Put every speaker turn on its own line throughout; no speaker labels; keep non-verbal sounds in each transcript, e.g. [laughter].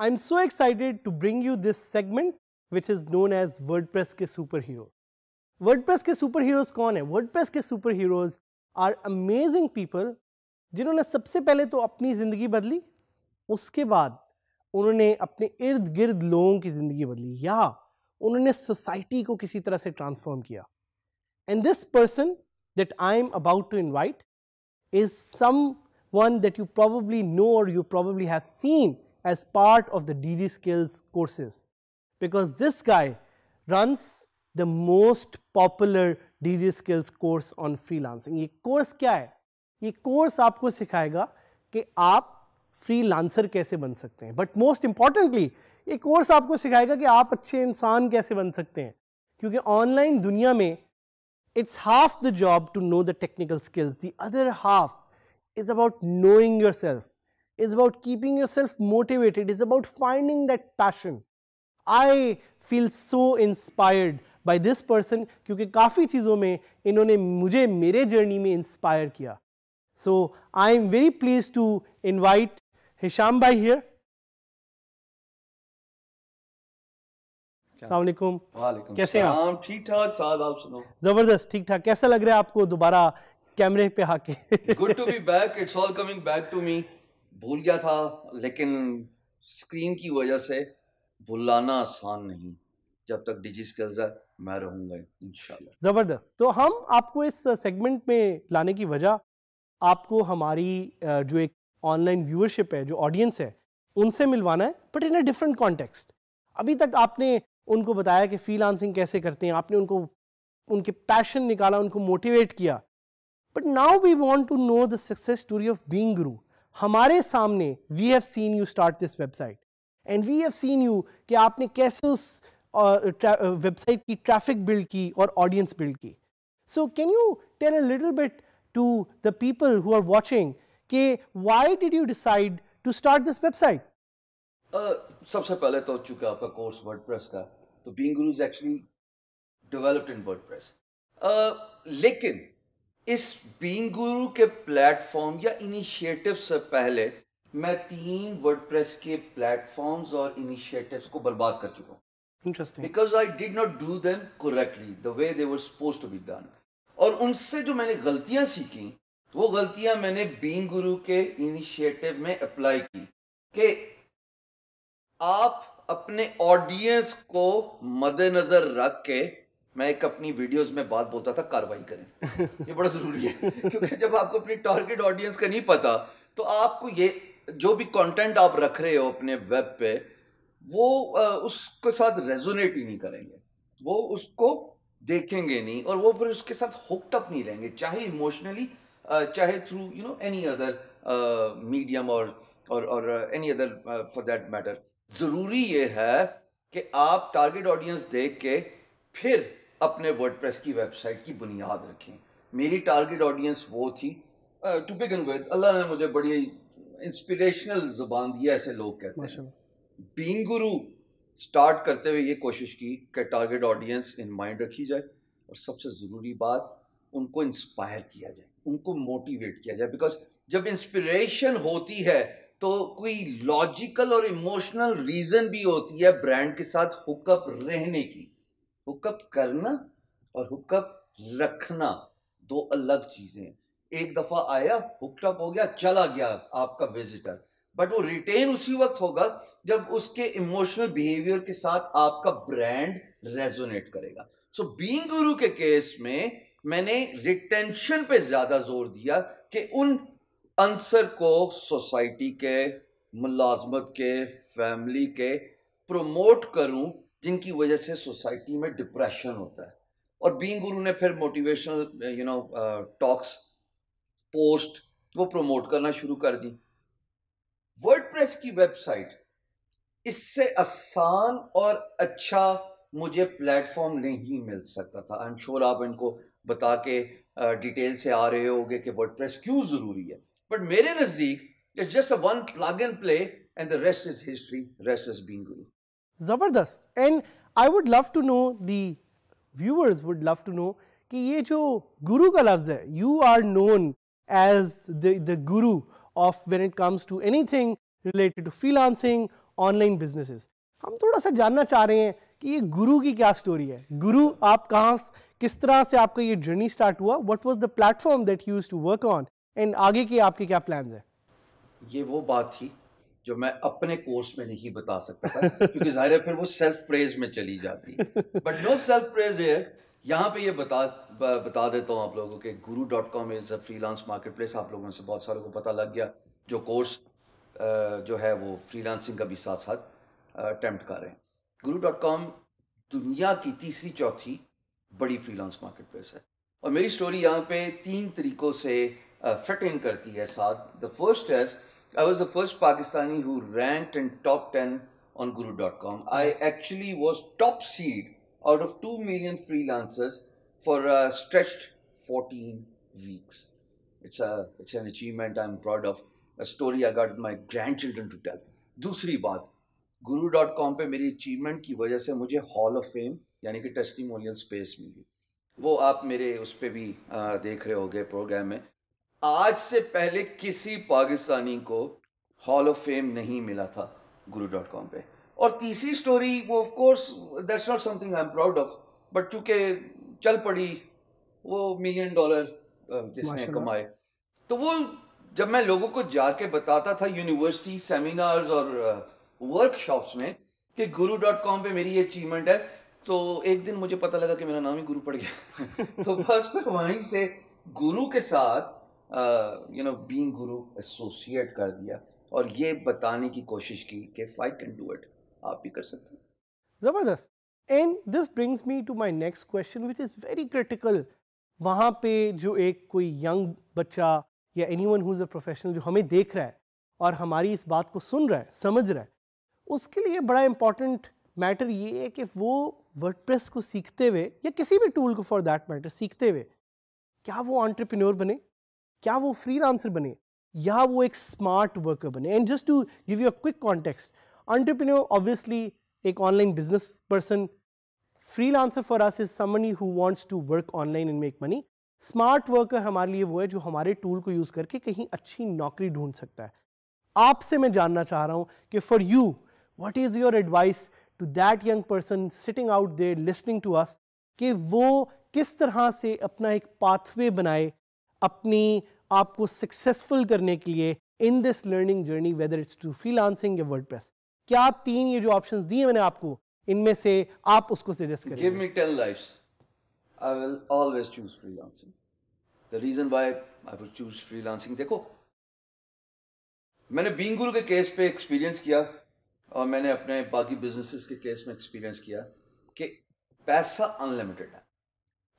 I'm so excited to bring you this segment, which is known as WordPress Ke Superheroes. WordPress के superheroes कौन है WordPress के superheroes are amazing people जिन्होंने सबसे पहले तो अपनी ज़िंदगी बदली उसके बाद उन्होंने अपने इर्द गिर्द लोगों की ज़िंदगी बदली या उन्होंने सोसाइटी को किसी तरह से ट्रांसफॉर्म किया and this person that I am about to invite is someone that you probably know और you probably have seen as part of the D D skills courses because this guy runs the most popular Digi skills course on freelancing ये कोर्स क्या है ये course आपको सिखाएगा कि आप फ्रीलांसर कैसे बन सकते हैं बट मोस्ट इंपॉर्टेंटली ये कोर्स आपको सिखाएगा कि आप अच्छे इंसान कैसे बन सकते हैं क्योंकि ऑनलाइन दुनिया में it's half the job to know the technical skills the other half is about knowing yourself is about keeping yourself motivated is about finding that passion I feel so inspired by this person क्योंकि काफ़ी चीज़ों में इन्होंने मुझे मेरे journey में inspire किया so I am very pleased to invite Hisham भाई हियर
सलामकुम कैसे हैं आप ठीक ठाक साथ आप सुनो
जबरदस्त ठीक ठाक कैसा लग रहा है आपको दोबारा कैमरे पे आके good to
be back it's all coming back to me भूल गया था लेकिन स्क्रीन की वजह से भुलाना आसान नहीं जब तक डिजीज कैल्जा मैं रहूंगा इन
ज़बरदस्त तो हम आपको इस सेगमेंट में लाने की वजह आपको हमारी जो एक ऑनलाइन व्यूअरशिप है जो ऑडियंस है उनसे मिलवाना है but in a different context अभी तक आपने उनको बताया कि फ्रीलांसिंग कैसे करते हैं आपने उनको उनके पैशन निकाला उनको मोटिवेट किया but now we want to know the success story of being Guru हमारे सामने we have seen you start this website and we have seen you कि आपने कैसे उस वेबसाइट uh, की ट्रैफिक बिल्ड की और ऑडियंस बिल्ड की so can you tell a little bit to the people who are watching के why did you decide to start this website
सबसे पहले तो चुका आपका कोर्स वर्डप्रेस का तो being Guru is actually developed in WordPress लेकिन इस बीइंग गुरु के प्लेटफॉर्म या इनिशिएटिव से पहले मैं तीन वर्डप्रेस के प्लेटफॉर्म्स और इनिशिएटिव्स को बर्बाद कर चुका हूँ interesting because I did not do them correctly the way they were suppose to be done और उनसे जो मैंने गलतियां सीखी वो गलतियां मैंने बींग गुरु के इनिशिएटिव में अप्लाई की कि आप अपने ऑडियंस को मद्देनजर रख के मैं एक अपनी वीडियोस में बात बोलता था कार्रवाई करें [laughs] ये बड़ा जरूरी है क्योंकि जब आपको अपनी टारगेट ऑडियंस का नहीं पता तो आपको ये जो भी कंटेंट आप रख रहे हो अपने वेब पे वो उसके साथ रेजोनेट ही नहीं करेंगे वो उसको देखेंगे नहीं और वो फिर उसके साथ हुक्टअप नहीं रहेंगे चाहे इमोशनली चाहे through you know any other medium और और और any other for that matter ज़रूरी ये है कि आप टारगेट ऑडियंस देख के फिर अपने वर्ड की वेबसाइट की बुनियाद रखें मेरी टारगेट ऑडियंस वो थी टू बिगन विद अल्लाह ने मुझे बड़ी इंस्पिरेशनल जुबान दिया ऐसे लोग कहते हैं बींग गुरु स्टार्ट करते हुए ये कोशिश की कि टारगेट ऑडियंस इन माइंड रखी जाए और सबसे ज़रूरी बात उनको इंस्पायर किया जाए उनको मोटिवेट किया जाए बिकॉज जब इंस्पिरेशन होती है तो कोई लॉजिकल और इमोशनल रीज़न भी होती है ब्रांड के साथ हुकअप रहने की हुकअप करना और हुकअप रखना दो अलग चीज़ें हैं एक दफ़ा आया हुकअप हो गया चला गया आपका विजिटर बट वो रिटेन उसी वक्त होगा जब उसके इमोशनल बिहेवियर के साथ आपका ब्रांड रेजोनेट करेगा सो बीइंग गुरु के केस में मैंने रिटेंशन पे ज्यादा जोर दिया कि उन आंसर को सोसाइटी के मुलाजमत के फैमिली के प्रमोट करूं जिनकी वजह से सोसाइटी में डिप्रेशन होता है और बीइंग गुरु ने फिर motivational you know talks post वो प्रमोट करना शुरू कर दी वर्डप्रेस की वेबसाइट इससे आसान और अच्छा मुझे प्लेटफॉर्म नहीं मिल सकता था आई एम श्योर आप इनको बता के डिटेल से आ रहे होगे कि वर्डप्रेस क्यों ज़रूरी है बट मेरे नज़दीक it's just one plug and play and the rest is history rest is being Guru
ज़बरदस्त and I would love to know the viewers would love to know कि ये जो गुरु का लफ्ज़ है you are known as the guru of when it comes to anything related to freelancing online businesses हम थोड़ा सा जानना चाह रहे हैं कि ये गुरु की क्या स्टोरी है गुरु आप कहाँ किस तरह से आपका ये जर्नी स्टार्ट हुआ what was the platform that use to work on and आगे के आपके क्या प्लान्स हैं
ये वो बात थी जो मैं अपने कोर्स में नहीं बता सकता क्योंकि जाहिर है फिर वो सेल्फ प्रेज में चली जाती है बट नो सेल्फ प्रेज है यहाँ पे ये बता ब, बता देता हूँ आप लोगों के Guru dot com is a freelance marketplace आप लोगों से बहुत सारे को पता लग गया जो कोर्स जो है वो फ्रीलांसिंग का भी साथ साथ अटैम्प्ट कर रहे हैं गुरु डॉट कॉम दुनिया की तीसरी चौथी बड़ी फ्री लांस मार्केट प्लेस है और मेरी स्टोरी यहाँ पे तीन तरीकों से फिट इन करती है साथ the first is I was the first Pakistani who rank and top ten on Guru dot com I actually was top seed out of two million freelancers for stretched fourteen weeks it's it's an achievement I am proud of story I got my grandchildren to tell दूसरी बात गुरु dot com पर मेरी achievement की वजह से मुझे hall of fame यानी कि टेस्टिमोनियल स्पेस मिली वो आप मेरे उस पर भी आ, देख रहे होंगे प्रोग्राम में आज से पहले किसी पाकिस्तानी को हॉल ऑफ फेम नहीं मिला था गुरु डॉट कॉम पर और तीसरी स्टोरी वो of course that's not something I am proud of but चूंकि चल पड़ी वो मिलियन डॉलर जिसने कमाए तो वो जब मैं लोगों को जाके बताता था यूनिवर्सिटी सेमिनार्स और वर्कशॉप्स में कि गुरु डॉट कॉम पर मेरी अचीवमेंट है तो एक दिन मुझे पता लगा कि मेरा नाम ही गुरु पड़ गया [laughs] तो बस मैं वहीं से गुरु के साथ you know being Guru associate कर दिया और ये बताने की कोशिश की कि आई कैन डू इट आप भी कर सकते
हैं ज़बरदस्त and this brings me to my next question which is very critical वहाँ पे जो एक कोई यंग बच्चा या anyone who's a professional जो हमें देख रहा है और हमारी इस बात को सुन रहा है समझ रहा है उसके लिए बड़ा इम्पॉर्टेंट मैटर ये है कि वो वर्डप्रेस को सीखते हुए या किसी भी टूल को फॉर दैट मैटर सीखते हुए क्या वो ऑन्टरप्रिन्योर बने क्या वो फ्री लांसर बने या वो एक स्मार्ट वर्कर बने and just to give you a quick context entrepreneur obviously एक online business person freelancer for us is someone who wants to work online and make money smart worker हमारे लिए वो है जो हमारे टूल को use करके कहीं अच्छी नौकरी ढूंढ सकता है आपसे मैं जानना चाह रहा हूं कि for you what is your advice to that young person sitting out there listening to us कि वो किस तरह से अपना एक पाथवे बनाए अपनी आपको सक्सेसफुल करने के लिए in this learning journey whether it's to freelancing या प्रेस क्या तीन ये जो ऑप्शन दिए मैंने आपको इनमें से आप उसको सजेस्ट
करें I will always choose freelancing. The reason why I would choose freelancing देखो मैंने बींगुल के केस पे एक्सपीरियंस किया और मैंने अपने बाकी बिजनेसेस के केस में एक्सपीरियंस किया कि पैसा अनलिमिटेड है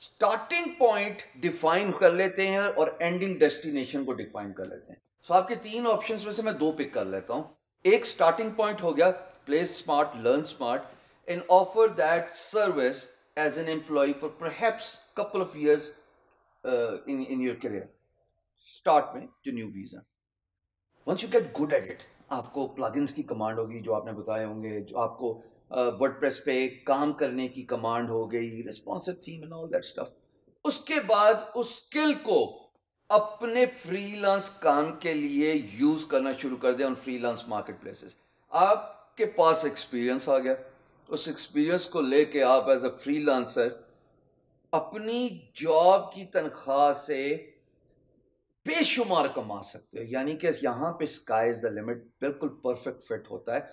स्टार्टिंग पॉइंट डिफाइन कर लेते हैं और एंडिंग डेस्टिनेशन को डिफाइन कर लेते हैं सो so, आपके तीन ऑप्शन में से मैं दो पिक कर लेता हूं एक स्टार्टिंग पॉइंट हो गया play smart learn smart and offer that service as an employee for perhaps a couple of years uh, in, in your career. Start में to new visa. Once you get good at it, आपको plugins की command होगी जो आपने बताए होंगे जो आपको वर्डप्रेस uh, पे काम करने की कमांड हो गई responsive theme and all that stuff उसके बाद उस स्किल को अपने फ्रीलांस काम के लिए यूज करना शुरू कर दें ऑन फ्रीलांस मार्केट प्लेसेस आपके पास एक्सपीरियंस आ गया उस एक्सपीरियंस को लेके आप एज अ फ्रीलांसर अपनी जॉब की तनख्वाह से बेशुमार कमा सकते हो यानी कि यहाँ पे स्काई इज द लिमिट बिल्कुल परफेक्ट फिट होता है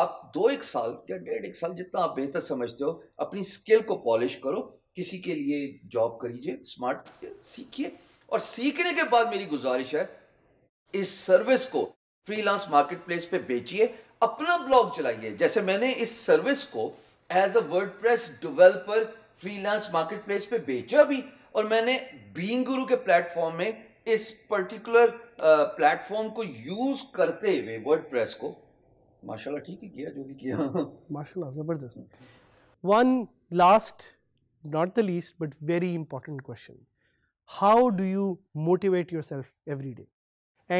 आप दो एक साल या डेढ़ एक साल जितना आप बेहतर समझते हो अपनी स्किल को पॉलिश करो किसी के लिए जॉब करीजिए स्मार्ट सीखिए और सीखने के बाद मेरी गुजारिश है इस सर्विस को फ्रीलांस मार्केटप्लेस पे बेचिए अपना ब्लॉग चलाइए जैसे मैंने इस सर्विस को as a WordPress developer freelance marketplace पे बेचा भी और मैंने बींग गुरु के प्लेटफॉर्म में इस पर्टिकुलर प्लेटफॉर्म को यूज करते हुए प्रेस को माशाल्लाह ठीक ही किया जो भी किया
माशाल्लाह जबरदस्त one last not the least but very important question how do you motivate yourself every day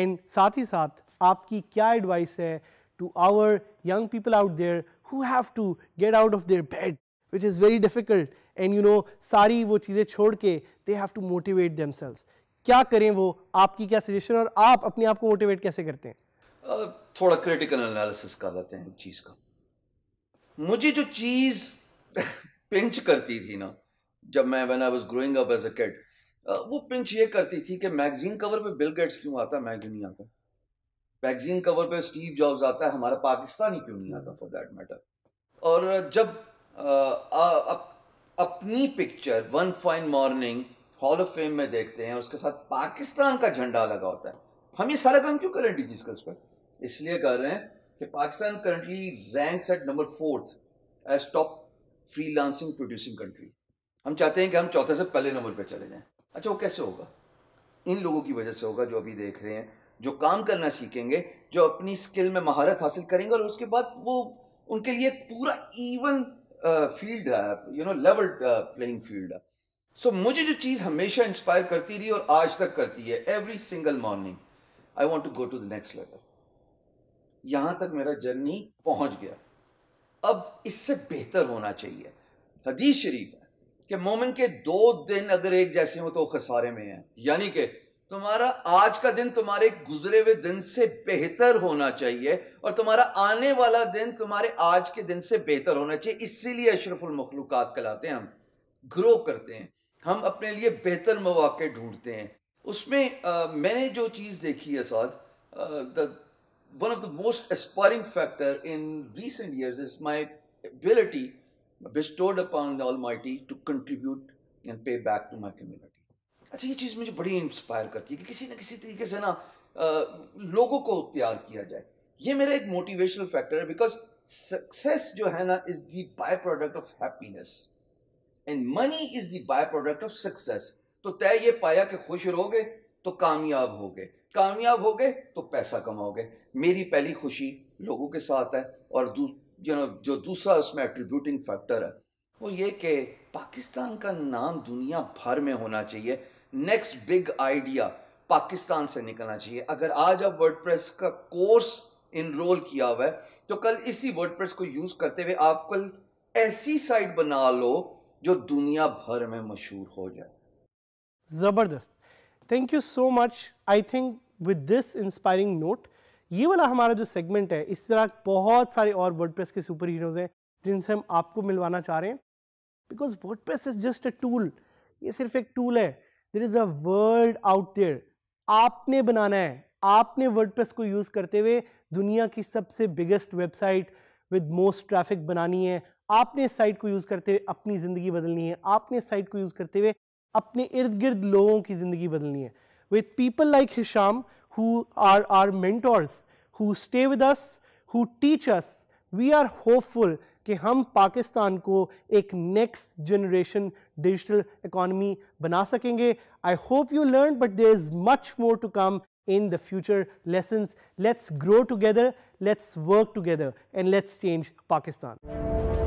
and साथ ही साथ आपकी क्या एडवाइस है to our young people out there who have to get out of their bed which is very difficult and you know सारी वो चीज़ें छोड़ के they have to motivate themselves क्या करें वो आपकी क्या सजेशन और आप अपने आप को मोटिवेट कैसे करते हैं
uh, थोड़ा क्रिटिकल एनालिसिस कर लेते हैं चीज़ का मुझे जो चीज़ पिंच [laughs] करती थी ना जब मैं when I was growing up as a kid वो पिंच ये करती थी कि मैगजीन कवर पे बिल गेट्स क्यों आता है मैं क्यों नहीं आता मैगजीन कवर पे स्टीव जॉब्स आता है हमारा पाकिस्तानी क्यों नहीं आता फॉर दैट मैटर और जब आ, आ, अप, अपनी picture one fine morning hall of fame में देखते हैं उसके साथ पाकिस्तान का झंडा लगा होता है हम ये सारा काम क्यों करें रहे डिजीज का पर इसलिए कर रहे हैं कि Pakistan currently ranks at number fourth as top freelancing producing country हम चाहते हैं कि हम चौथे से पहले नंबर पर चले जाएं अच्छा वो कैसे होगा इन लोगों की वजह से होगा जो अभी देख रहे हैं जो काम करना सीखेंगे जो अपनी स्किल में महारत हासिल करेंगे और उसके बाद वो उनके लिए पूरा इवन फील्ड है you know level playing field है सो मुझे जो चीज़ हमेशा इंस्पायर करती रही और आज तक करती है every single morning I want to go to the next level यहाँ तक मेरा जर्नी पहुँच गया अब इससे बेहतर होना चाहिए हदीस शरीफ है कि मोमिन के दो दिन अगर एक जैसे हो तो खसारे में है यानी कि तुम्हारा आज का दिन तुम्हारे गुजरे हुए दिन से बेहतर होना चाहिए और तुम्हारा आने वाला दिन तुम्हारे आज के दिन से बेहतर होना चाहिए इसीलिए अशरफुल मखलूक़ात कहलाते हैं हम ग्रो करते हैं हम अपने लिए बेहतर मौाक़े ढूंढते हैं उसमें आ, मैंने जो चीज़ देखी है साथ one of the most aspiring factor in recent years is my ability bestowed upon almighty to contribute and pay back to my community. अच्छा ये चीज़ मुझे बड़ी इंस्पायर करती है कि किसी न किसी तरीके से ना लोगों को तैयार किया जाए ये मेरा एक मोटिवेशनल फैक्टर है बिकॉज सक्सेस जो है ना is the byproduct of happiness and money is the byproduct of success तो तय ये पाया कि खुश रहोगे तो कामयाब होगे कामयाब होगे तो पैसा कमाओगे मेरी पहली खुशी लोगों के साथ है और यू नो जो दूसरा उसमें एट्रीब्यूटिंग फैक्टर है वो ये कि पाकिस्तान का नाम दुनिया भर में होना चाहिए नेक्स्ट बिग आइडिया पाकिस्तान से निकलना चाहिए अगर आज आप वर्ड का कोर्स इनरोल किया हुआ है तो कल इसी वर्ड को यूज करते हुए आप कल ऐसी साइट बना लो जो दुनिया भर में मशहूर हो जाए
जबरदस्त thank you so much I think with this inspiring note ये वाला हमारा जो सेगमेंट है इस तरह बहुत सारे और प्रेस के सुपर हीरोज हैं जिनसे हम आपको मिलवाना चाह रहे हैं because press is just a tool ये सिर्फ एक टूल है there is a world out there आपने बनाना है आपने वर्डप्रेस को यूज करते हुए दुनिया की सबसे biggest website with most traffic बनानी है आपने इस साइट को यूज करते हुए अपनी जिंदगी बदलनी है आपने इस साइट को यूज करते हुए अपने इर्द गिर्द लोगों की जिंदगी बदलनी है with people like Hisham who are are mentors who stay with us who teach us we are hopeful कि हम पाकिस्तान को एक नेक्स्ट जनरेशन डिजिटल इकोनॉमी बना सकेंगे I hope you learn but there is much more to come in the future lesson let's grow together let's work together and let's change Pakistan